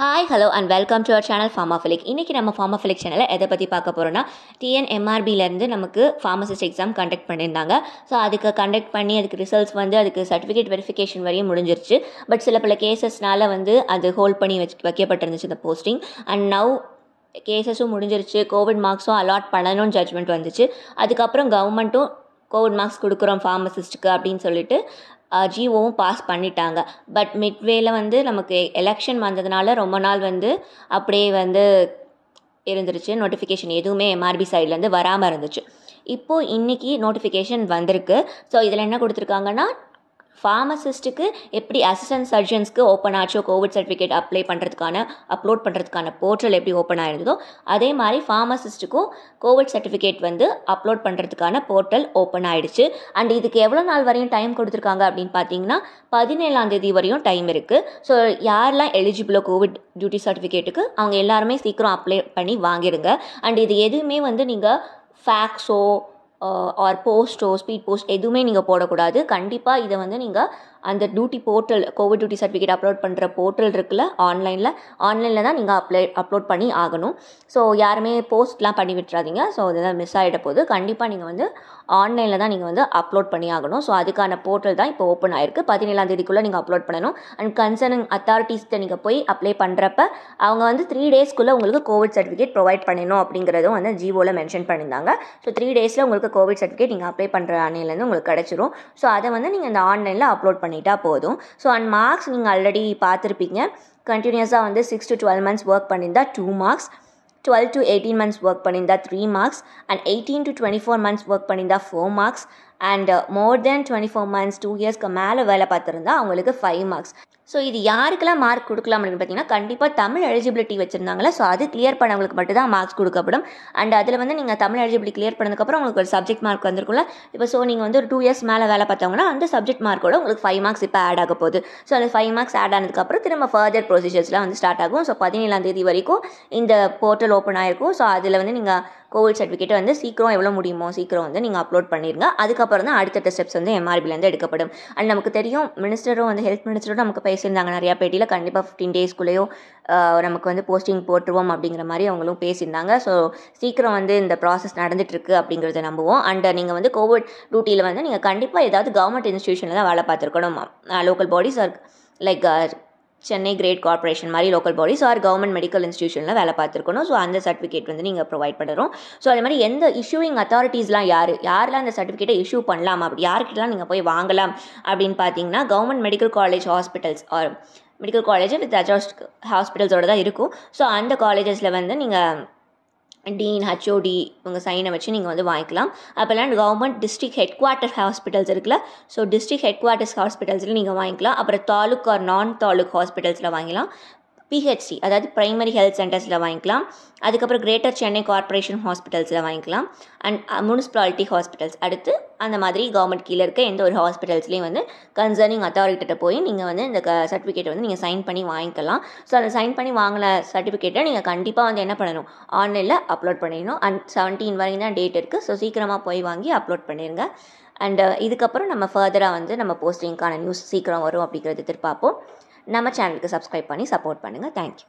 hi hello and welcome to our channel Pharmaphilic இன்றைக்கி நம்ம ஃபார்மாஃபிலிக் சேனலில் எதை பற்றி பார்க்க போகிறோன்னா டிஎன்எம்ஆர்பிலேருந்து நமக்கு ஃபார்மசிஸ்ட் எக்ஸாம் கண்டக்ட் பண்ணியிருந்தாங்க ஸோ அதுக்கு கண்டக்ட் பண்ணி அதுக்கு ரிசல்ட்ஸ் வந்து அதுக்கு சர்டிஃபிகேட் வெரிஃபிகேஷன் வரையும் முடிஞ்சிருச்சு பட் சில பல கேசஸ்னால் வந்து அது ஹோல்ட் பண்ணி வச்சு வைக்கப்பட்டிருந்துச்சு இந்த போஸ்டிங் அண்ட் நவ் கேசஸும் முடிஞ்சிருச்சு கோவிட் மார்க்ஸும் அலாட் பண்ணணும்னு ஜட்மெண்ட் வந்துச்சு அதுக்கப்புறம் கவர்மெண்ட்டும் கோவிட் மார்க்ஸ் கொடுக்குறோம் ஃபார்மசிஸ்ட்டுக்கு அப்படின்னு சொல்லிட்டு ஜிஓவும் பாஸ் பண்ணிட்டாங்க பட் மிட்வேயில் வந்து நமக்கு எலெக்ஷன் வந்ததுனால ரொம்ப நாள் வந்து அப்படியே வந்து இருந்துருச்சு நோட்டிஃபிகேஷன் எதுவுமே எம்ஆர்பி சைட்லேருந்து வராமல் இருந்துச்சு இப்போது இன்றைக்கி நோட்டிஃபிகேஷன் வந்திருக்கு ஸோ இதில் என்ன கொடுத்துருக்காங்கன்னா ஃபார்மசிஸ்ட்டுக்கு எப்படி அசிஸ்டன்ட் சர்ஜன்ஸ்க்கு ஓப்பன் ஆச்சோ கோவிட் சர்டிஃபிகேட் அப்ளை பண்ணுறதுக்கான அப்லோட் பண்ணுறதுக்கான போர்ட்டல் எப்படி ஓப்பன் ஆயிருந்ததோ அதே மாதிரி ஃபார்மசிஸ்ட்டுக்கும் கோவிட் சர்டிஃபிகேட் வந்து அப்லோட் பண்ணுறதுக்கான போர்ட்டல் ஓப்பன் ஆயிடுச்சு அண்ட் இதுக்கு எவ்வளோ நாள் வரையும் டைம் கொடுத்துருக்காங்க அப்படின்னு பார்த்தீங்கன்னா பதினேழாம் தேதி வரையும் டைம் இருக்குது ஸோ யாரெல்லாம் எலிஜிபிளோ கோவிட் டியூட்டி சர்டிஃபிகேட்டுக்கு அவங்க எல்லாருமே சீக்கிரம் அப்ளை பண்ணி வாங்கிடுங்க அண்ட் இது எதுவுமே வந்து நீங்கள் ஃபேக்ஸோ ஆர் போஸ்ட்டோ ஸ்பீட் போஸ்ட் எதுவுமே நீங்கள் போடக்கூடாது கண்டிப்பாக இதை வந்து நீங்கள் அந்த duty portal covid duty certificate upload பண்ணுற போர்ட்டல் இருக்குல்ல ஆன்லைனில் ஆன்லைனில் தான் நீங்கள் அப்ளை அப்லோட் பண்ணி ஆகணும் ஸோ யாருமே போஸ்ட்லாம் பண்ணி விட்டுறாதீங்க ஸோ இதெல்லாம் மிஸ் ஆகிட போது கண்டிப்பாக நீங்கள் வந்து ஆன்லைனில் தான் நீங்கள் வந்து அப்லோட் பண்ணி ஆகணும் ஸோ அதுக்கான போர்ட்டல் தான் இப்போ ஓப்பன் ஆயிருக்கு பதினேழாம் தேதிக்குள்ளே நீங்கள் அப்லோட் பண்ணணும் அண்ட் கன்சர்னிங் அத்தாரிட்டிஸ்கிட்ட நீங்கள் போய் அப்ளை பண்ணுறப்ப அவங்க வந்து த்ரீ டேஸ்க்குள்ளே உங்களுக்கு கோவிட் சர்டிஃபிகேட் ப்ரொவைட் பண்ணணும் அப்படிங்கிறதும் வந்து ஜியோவில் மென்ஷன் பண்ணியிருந்தாங்க ஸோ த்ரீ டேஸில் உங்களுக்கு கோவிட் சர்டிஃபிகேட் நீங்கள் அப்ளை பண்ணுற அன்னையிலேருந்து உங்களுக்கு கிடச்சிரும் ஸோ அதை வந்து நீங்கள் இந்த ஆன்லைனில் அப்லோட் பண்ணி பண்ணிட்டா போதும் ஸோ அண்ட் மார்க்ஸ் நீங்கள் ஆல்ரெடி பார்த்துருப்பீங்க கண்டினியூஸாக வந்து six to twelve months work பண்ணியிருந்தா two marks twelve to eighteen months work பண்ணியிருந்தா three marks and eighteen to twenty four months work பண்ணியிருந்தா four marks and more than twenty four months two இயர்ஸ்க்கு மேலே வேலை பார்த்துருந்தா அவங்களுக்கு ஃபைவ் மார்க்ஸ் ஸோ இது யாருக்கெல்லாம் மார்க் கொடுக்கலாம் அப்படின்னு பார்த்தீங்கன்னா கண்டிப்பாக தமிழ் எலிஜிபிலிட்டி வச்சுருந்தாங்களா ஸோ அது கிளியர் பண்ணவங்களுக்கு மட்டும்தான் மார்க்ஸ் கொடுக்கப்படும் அண்ட் அதில் வந்து நீங்கள் தமிழ் எலிஜிபிலிட்டி கிளியர் பண்ணதுக்கப்புறம் உங்களுக்கு ஒரு சப்ஜெக்ட் மார்க் வந்திருக்கும்ல இப்போ ஸோ நீங்கள் வந்து ஒரு டூ இயர்ஸ் மேலே வேலை பார்த்தவங்கன்னா அந்த சப்ஜெக்ட் மார்க்கோட உங்களுக்கு ஃபைவ் மார்க்ஸ் இப்போ ஆட் ஆக போகுது ஸோ அந்த ஃபைவ் மார்க்ஸ் ஆட் ஆனதுக்கப்புறம் திரும்ப ஃபர்தர் ப்ரொசீஜர்ஸ்லாம் வந்து ஸ்டார்ட் ஆகும் ஸோ பதினேழாம் தேதி வரைக்கும் இந்த போர்ட்டல் ஓப்பன் ஆகிருக்கும் ஸோ அதில் வந்து நீங்கள் கோவிட் சர்டிஃபிகேட்டை வந்து சீக்கிரம் எவ்வளோ முடியுமோ சீக்கிரம் வந்து நீங்கள் அப்லோட் பண்ணிடுங்க அதுக்கப்புறம் தான் அடுத்தடுத்த ஸ்டெப்ஸ் வந்து எம்ஆர்பிலேருந்து எடுக்கப்படும் அண்ட் நமக்கு தெரியும் மினிஸ்டரும் வந்து ஹெல்த் மினிஸ்டரும் நமக்கு பேசியிருந்தாங்க நிறையா பேட்டியில் கண்டிப்பாக ஃபிஃப்டீன் டேஸ்க்குள்ளேயோ நமக்கு வந்து போஸ்டிங் போட்டுருவோம் அப்படிங்கிற மாதிரி அவங்களும் பேசியிருந்தாங்க ஸோ சீக்கிரம் வந்து இந்த ப்ராசஸ் நடந்துட்டுருக்கு அப்படிங்கிறத நம்புவோம் அண்ட் நீங்கள் வந்து கோவிட் டியூட்டியில் வந்து நீங்கள் கண்டிப்பாக ஏதாவது கவர்மெண்ட் இன்ஸ்டியூஷனில் தான் வேலை பார்த்துருக்கணும் local bodies or like Chennai greater corporation மாதிரி local bodies or government medical இன்ஸ்டியூஷனில் வேலை பார்த்துருக்கணும் ஸோ அந்த சர்டிஃபிகேட் வந்து நீங்கள் ப்ரொவைட் பண்ணுறோம் ஸோ அதே மாதிரி எந்த இஷ்யூவிங் அத்தாரிட்டிஸ்லாம் யார் யாரெல்லாம் அந்த சர்டிஃபிகேட்டை இஷ்யூ பண்ணலாம் அப்படி யார்கிட்டலாம் நீங்கள் போய் வாங்கலாம் அப்படின்னு பார்த்தீங்கன்னா government medical college hospitals or medical college with attached ஹாஸ்பிட்டல்ஸோடு தான் இருக்கும் ஸோ அந்த காலேஜஸில் வந்து நீங்கள் டீன் ஹச்ஓடி இவங்க சைனை வச்சு நீங்கள் வந்து வாங்கிக்கலாம் அப்போல்லாம் government district headquarter hospitals இருக்குல்ல ஸோ டிஸ்ட்ரிக் ஹெட் குவார்ட்டர்ஸ் ஹாஸ்பிட்டல்ஸில் நீங்கள் வாங்கிக்கலாம் அப்புறம் தாலுக் ஆர் நான் தாலுக் ஹாஸ்பிட்டல்ஸில் வாங்கிக்கலாம் பிஹெச்சி அதாவது ப்ரைமரி ஹெல்த் சென்டர்ஸில் வாங்கிக்கலாம் அதுக்கப்புறம் கிரேட்டர் சென்னை கார்பரேஷன் ஹாஸ்பிட்டல்ஸில் வாங்கிக்கலாம் அண்ட் முனிசிபாலிட்டி ஹாஸ்பிட்டல்ஸ் அடுத்து அந்த மாதிரி கவர்மெண்ட் கீழே இருக்க எந்த ஒரு ஹாஸ்பிட்டல்ஸ்லேயும் வந்து கன்சர்னிங் அத்தாரிட்டிட்ட போய் நீங்கள் வந்து இந்த க சர்டிஃபிகேட்டை வந்து நீங்கள் சைன் பண்ணி வாங்கிக்கலாம் ஸோ அந்த சைன் பண்ணி வாங்கின சர்டிஃபிகேட்டை நீங்கள் கண்டிப்பாக வந்து என்ன பண்ணணும் ஆன்லைனில் அப்லோட் பண்ணிடணும் அண்ட் செவன்டீன் வரைக்கும் தான் டேட் இருக்குது ஸோ சீக்கிரமாக போய் வாங்கி அப்லோட் பண்ணிடுங்க அண்டு uh, இதுக்கப்புறம் நம்ம ஃபர்தராக வந்து நம்ம போஸ்டிங்க்கான நியூஸ் சீக்கிரம் வரும் அப்படிங்கிறது எதிர்பார்ப்போம் நம்ம சேனலுக்கு சப்ஸ்கிரைப் பண்ணி சப்போர்ட் பண்ணுங்கள் தேங்க்யூ